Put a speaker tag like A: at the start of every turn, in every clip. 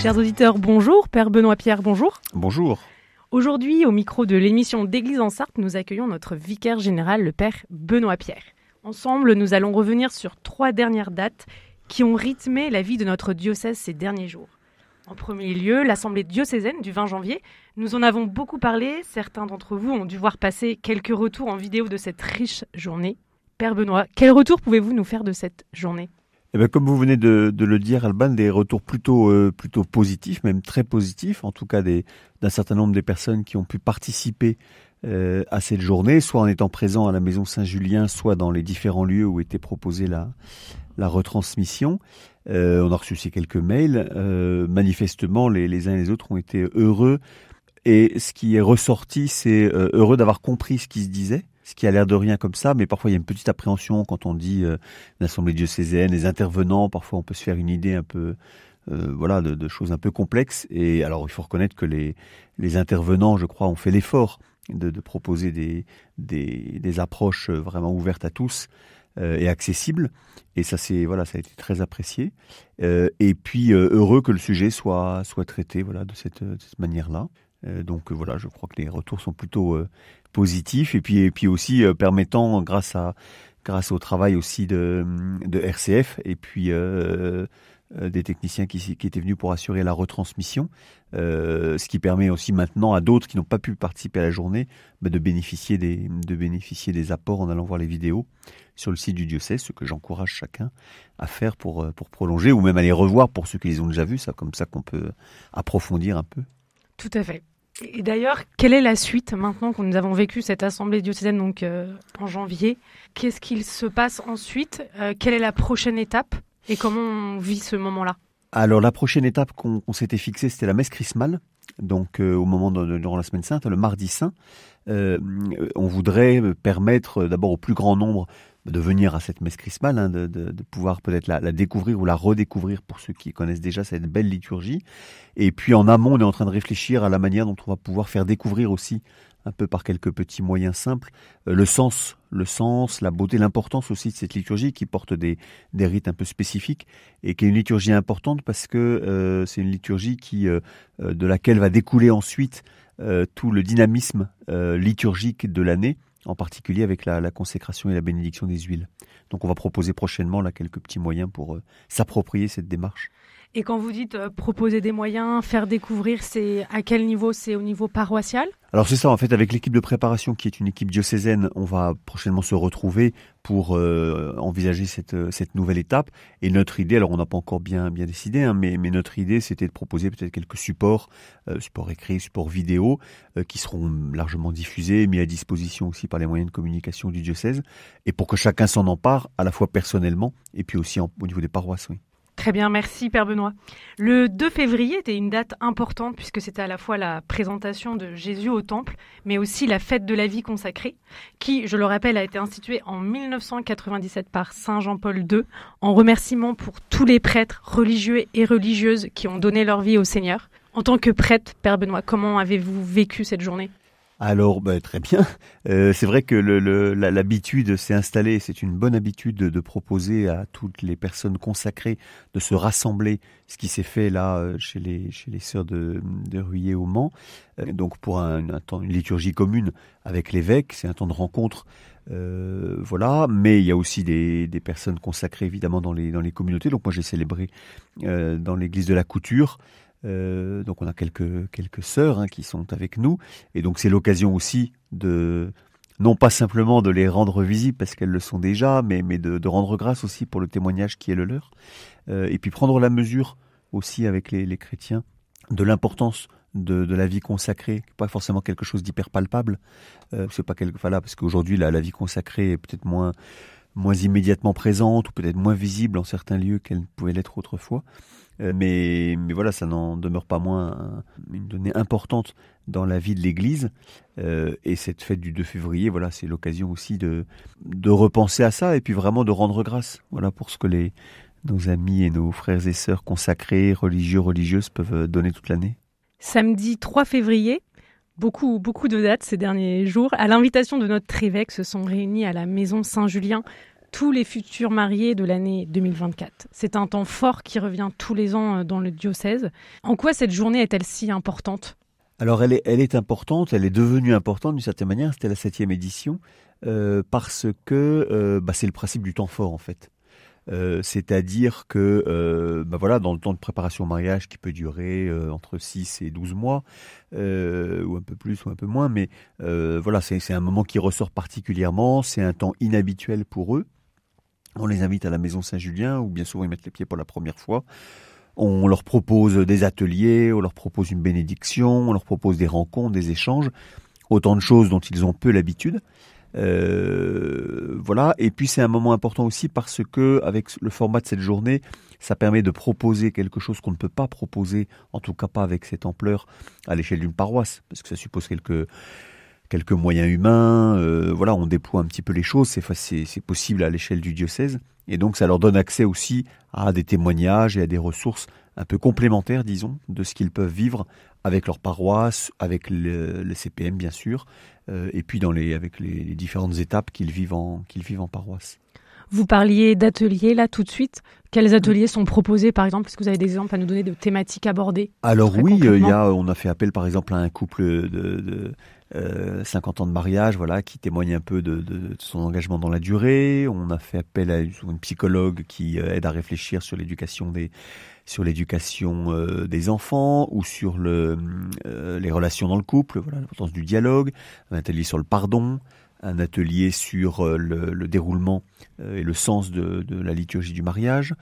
A: Chers auditeurs, bonjour. Père Benoît Pierre, bonjour. Bonjour. Aujourd'hui, au micro de l'émission d'Église en Sarthe, nous accueillons notre vicaire général, le Père Benoît Pierre. Ensemble, nous allons revenir sur trois dernières dates qui ont rythmé la vie de notre diocèse ces derniers jours. En premier lieu, l'Assemblée diocésaine du 20 janvier. Nous en avons beaucoup parlé. Certains d'entre vous ont dû voir passer quelques retours en vidéo de cette riche journée. Père Benoît, quel retour pouvez-vous nous faire de cette journée
B: eh ben, comme vous venez de, le dire, Alban, des retours plutôt euh, plutôt positifs, même très positifs, en tout cas d'un certain nombre des personnes qui ont pu participer euh, à cette journée, soit en étant présents à la Maison Saint-Julien, soit dans les différents lieux où était proposée la la retransmission. Euh, on a reçu aussi quelques mails. manifestement, les, les uns et les autres ont été heureux. Et ce qui est ressorti, c'est heureux d'avoir compris ce qui se disait ce qui a l'air de rien comme ça, mais parfois il y a une petite appréhension quand on dit euh, l'assemblée diocésaine, les intervenants, parfois on peut se faire une idée un peu euh, voilà, de, choses un peu complexes. Et alors, il faut reconnaître que les, intervenants, je crois, ont fait l'effort de, proposer des, approches euh, vraiment ouvertes à tous et accessibles. Et ça, c'est voilà, ça a été très apprécié. et puis, heureux que le sujet soit, traité voilà, de cette manière-là. Euh, donc euh, voilà, je crois que les retours sont plutôt euh, positifs et puis et puis aussi permettant grâce à grâce au travail aussi de, de RCF et puis des techniciens qui, étaient venus pour assurer la retransmission, ce qui permet aussi maintenant à d'autres qui n'ont pas pu participer à la journée bah, de, bénéficier des, de bénéficier des apports en allant voir les vidéos sur le site du diocèse, ce que j'encourage chacun à faire pour, pour prolonger ou même à les revoir pour ceux qui les ont déjà vus, ça comme ça qu'on peut approfondir un peu.
A: Tout à fait. Et d'ailleurs, quelle est la suite maintenant que nous avons vécu cette assemblée diocésaine donc euh, en janvier Qu'est-ce qu'il se passe ensuite euh, Quelle est la prochaine étape et comment on vit ce moment-là
B: Alors la prochaine étape qu'on s'était fixée, c'était la messe chrismale. Donc euh, au moment de, durant la semaine sainte, le mardi saint, on voudrait permettre d'abord au plus grand nombre de venir à cette messe chrismale, hein, de, pouvoir peut-être la, découvrir ou la redécouvrir pour ceux qui connaissent déjà cette belle liturgie. Et puis en amont, on est en train de réfléchir à la manière dont on va pouvoir faire découvrir aussi, un peu par quelques petits moyens simples, euh, le sens, le sens, la beauté, l'importance aussi de cette liturgie qui porte des, rites un peu spécifiques et qui est une liturgie importante parce que euh, c'est une liturgie qui euh, de laquelle va découler ensuite tout le dynamisme liturgique de l'année en particulier avec la, consécration et la bénédiction des huiles. Donc on va proposer prochainement là quelques petits moyens pour euh, s'approprier cette démarche.
A: Et quand vous dites euh, proposer des moyens, faire découvrir, c'est à quel niveau C'est au niveau paroissial
B: alors c'est ça, en fait, avec l'équipe de préparation qui est une équipe diocésaine, on va prochainement se retrouver pour euh, envisager cette, euh, cette nouvelle étape. Et notre idée, alors on n'a pas encore bien, bien décidé, hein, mais, mais notre idée c'était de proposer peut-être quelques supports, supports écrits, supports vidéo, qui seront largement diffusés, mis à disposition aussi par les moyens de communication du diocèse, et pour que chacun s'en empare, à la fois personnellement et puis aussi au niveau des paroisses. Oui.
A: Très bien, merci Père Benoît. Le 2 février était une date importante puisque c'était à la fois la présentation de Jésus au Temple, mais aussi la fête de la vie consacrée, qui, je le rappelle, a été instituée en 1997 par Saint Jean-Paul II, en remerciement pour tous les prêtres religieux et religieuses qui ont donné leur vie au Seigneur. En tant que prêtre, Père Benoît, comment avez-vous vécu cette journée
B: alors, bah, très bien. Euh, c'est vrai que l'habitude s'est installée. C'est une bonne habitude de, proposer à toutes les personnes consacrées de se rassembler, ce qui s'est fait là euh, chez les, chez sœurs de, de Ruyer au Mans. Euh, donc, pour un, une liturgie commune avec l'évêque, c'est un temps de rencontre. voilà, mais il y a aussi des, personnes consacrées évidemment dans les, dans les communautés. Donc moi j'ai célébré dans l'église de la Couture euh, donc on a quelques, quelques sœurs hein, qui sont avec nous. Et donc c'est l'occasion aussi de, non pas simplement de les rendre visibles parce qu'elles le sont déjà, mais, mais de, rendre grâce aussi pour le témoignage qui est le leur. Euh, et puis prendre la mesure aussi avec les, les chrétiens de l'importance de, de, la vie consacrée, pas forcément quelque chose d'hyper palpable. Euh, c'est pas quelque, voilà, parce qu'aujourd'hui la vie consacrée est peut-être moins moins immédiatement présente ou peut-être moins visible en certains lieux qu'elle ne pouvait l'être autrefois. Euh, mais, mais, voilà, ça n'en demeure pas moins une donnée importante dans la vie de l'Église. Euh, et cette fête du 2 février, voilà, c'est l'occasion aussi de, de repenser à ça et puis vraiment de rendre grâce voilà, pour ce que les, nos amis et nos frères et sœurs consacrés, religieux, religieuses peuvent donner toute l'année. Samedi
A: 3 février, beaucoup, beaucoup de dates ces derniers jours. À l'invitation de notre évêque, se sont réunis à la Maison Saint-Julien tous les futurs mariés de l'année 2024. C'est un temps fort qui revient tous les ans euh, dans le diocèse. En quoi cette journée est-elle si importante
B: alors elle est, importante, elle est devenue importante d'une certaine manière, c'était la septième édition, euh, parce que euh, bah, c'est le principe du temps fort en fait. Euh, c'est-à-dire que euh, bah voilà, dans le temps de préparation au mariage qui peut durer euh, entre 6 et 12 mois, ou un peu plus ou un peu moins, mais voilà, c'est un moment qui ressort particulièrement, c'est un temps inhabituel pour eux. On les invite à la maison Saint-Julien, où bien souvent ils mettent les pieds pour la première fois. On leur propose des ateliers, on leur propose une bénédiction, on leur propose des rencontres, des échanges, autant de choses dont ils ont peu l'habitude. Euh, voilà. Et puis c'est un moment important aussi parce que avec le format de cette journée, ça permet de proposer quelque chose qu'on ne peut pas proposer, en tout cas pas avec cette ampleur à l'échelle d'une paroisse, parce que ça suppose quelques quelques moyens humains. Euh, voilà, on déploie un petit peu les choses. C'est possible à l'échelle du diocèse. Et donc ça leur donne accès aussi à des témoignages et à des ressources un peu complémentaire, disons, de ce qu'ils peuvent vivre avec leur paroisse, avec le, CPM bien sûr, euh, et puis dans les, avec les, différentes étapes qu'ils vivent, en, vivent en paroisse.
A: Vous parliez d'ateliers là tout de suite. Quels ateliers sont proposés par exemple Est-ce que vous avez des exemples à nous donner de thématiques abordées Alors oui, euh, il y on
B: a fait appel par exemple à un couple de, 50 euh, ans de mariage, voilà, qui témoigne un peu de, son engagement dans la durée. On a fait appel à une psychologue qui aide à réfléchir sur l'éducation des sur l'éducation euh, des enfants ou sur le, euh, les relations dans le couple, l'importance du dialogue, un atelier sur le pardon, un atelier sur euh, le, déroulement et le sens de, la liturgie du mariage,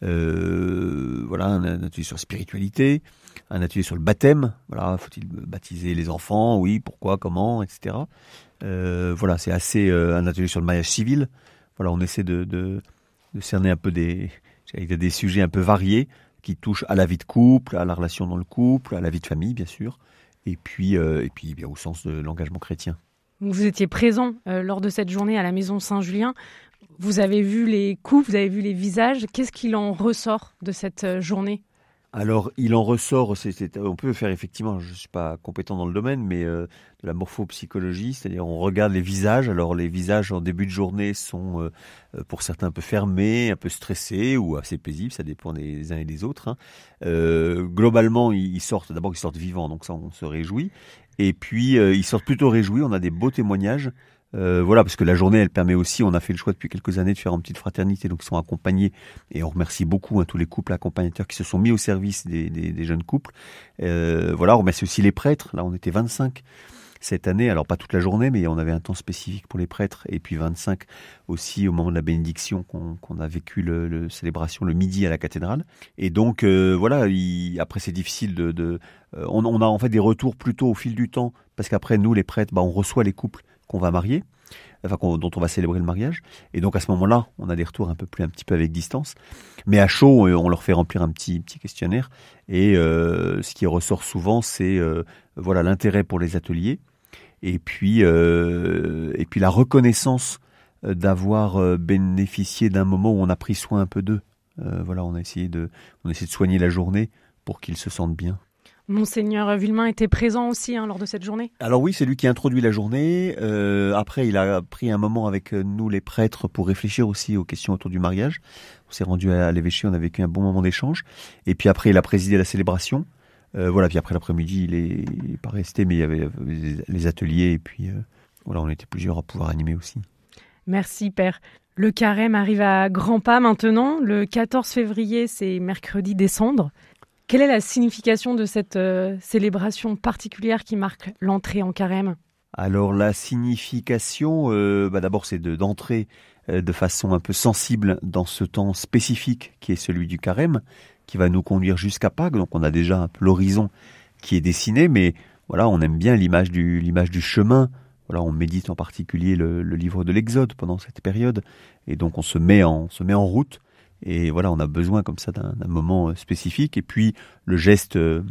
B: voilà, un, atelier sur la spiritualité, un atelier sur le baptême, voilà, faut-il baptiser les enfants, oui, pourquoi, comment, etc. voilà, c'est assez un atelier sur le mariage civil. Voilà, on essaie de, de cerner un peu des, des, sujets un peu variés qui touche à la vie de couple, à la relation dans le couple, à la vie de famille, bien sûr, et puis, euh, et puis eh bien, au sens de l'engagement chrétien.
A: Vous étiez présent euh, lors de cette journée à la Maison Saint-Julien. Vous avez vu les coups, vous avez vu les visages. Qu'est-ce qu'il en ressort de cette euh, journée
B: alors, il en ressort, c'est on peut faire effectivement, je ne suis pas compétent dans le domaine, mais euh, de la morphopsychologie, c'est-à-dire on regarde les visages. Alors, les visages en début de journée sont euh, euh, pour certains un peu fermés, un peu stressés ou assez paisibles, ça dépend des uns et des autres. Hein. globalement, ils sortent, d'abord ils sortent vivants, donc ça on se réjouit. Et puis, ils sortent plutôt réjouis, on a des beaux témoignages euh, voilà, parce que la journée, elle permet aussi, on a fait le choix depuis quelques années de faire une petite fraternité, donc ils sont accompagnés, et on remercie beaucoup hein, tous les couples accompagnateurs qui se sont mis au service des, jeunes couples. Euh, voilà, on remercie aussi les prêtres, là on était 25 cette année, alors pas toute la journée, mais on avait un temps spécifique pour les prêtres, et puis 25 aussi au moment de la bénédiction qu'on a vécu le, célébration le midi à la cathédrale. Et donc euh, voilà, après c'est difficile de... on, a en fait des retours plutôt au fil du temps, parce qu'après nous les prêtres, bah, on reçoit les couples qu'on va marier, dont on va célébrer le mariage. Et donc à ce moment-là, on a des retours un peu plus, un petit peu avec distance. Mais à chaud, euh, on leur fait remplir un petit, petit questionnaire. Et euh, ce qui ressort souvent, c'est euh, voilà l'intérêt pour les ateliers et puis et puis la reconnaissance d'avoir bénéficié d'un moment où on a pris soin un peu d'eux. voilà, on a essayé de on a essayé de soigner la journée pour qu'ils se sentent bien.
A: Monseigneur Villemain était présent aussi hein, lors de cette journée.
B: Alors oui, c'est lui qui a introduit la journée. Euh, après, il a pris un moment avec euh, nous, les prêtres, pour réfléchir aussi aux questions autour du mariage. On s'est rendu à l'évêché, on a vécu un bon moment d'échange. Et puis après, il a présidé la célébration. Euh, voilà, puis après l'après-midi, il n'est pas resté, mais il y avait les ateliers. Et puis voilà, on était plusieurs à pouvoir animer aussi.
A: Merci, Père. Le carême arrive à grands pas maintenant. Le 14 février, c'est mercredi décembre. Quelle est la signification de cette euh, célébration particulière qui marque l'entrée en carême
B: alors la signification, euh, bah, d'abord c'est de, d'entrer euh, de façon un peu sensible dans ce temps spécifique qui est celui du carême, qui va nous conduire jusqu'à Pâques. Donc on a déjà l'horizon qui est dessiné, mais voilà, on aime bien l'image du, chemin. Voilà, on médite en particulier le, livre de l'Exode pendant cette période, et donc on se met en route et voilà, on a besoin comme ça d'un moment euh, spécifique. Et puis le geste euh,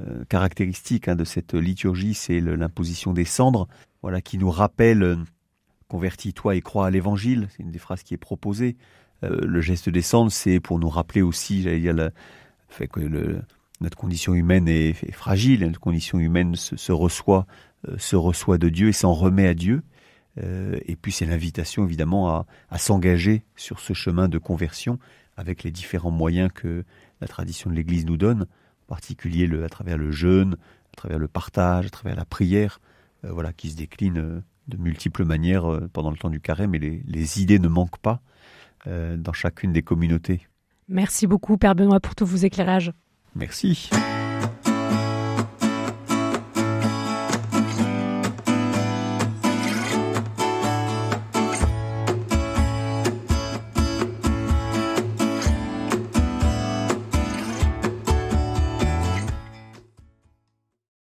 B: euh, caractéristique hein, de cette liturgie, c'est l'imposition des cendres, voilà, qui nous rappelle convertis-toi et crois à l'Évangile. C'est une des phrases qui est proposée. le geste des cendres, c'est pour nous rappeler aussi, j'allais dire, le fait que notre condition humaine est, fragile, notre condition humaine se, reçoit, se reçoit de Dieu et s'en remet à Dieu. Euh, et puis c'est l'invitation évidemment à, s'engager sur ce chemin de conversion avec les différents moyens que la tradition de l'Église nous donne, en particulier à travers le jeûne, à travers le partage, à travers la prière, euh, voilà, qui se décline euh, de multiples manières pendant le temps du carême, mais les, les idées ne manquent pas dans chacune des communautés.
A: Merci beaucoup, Père Benoît, pour tous vos éclairages.
B: Merci.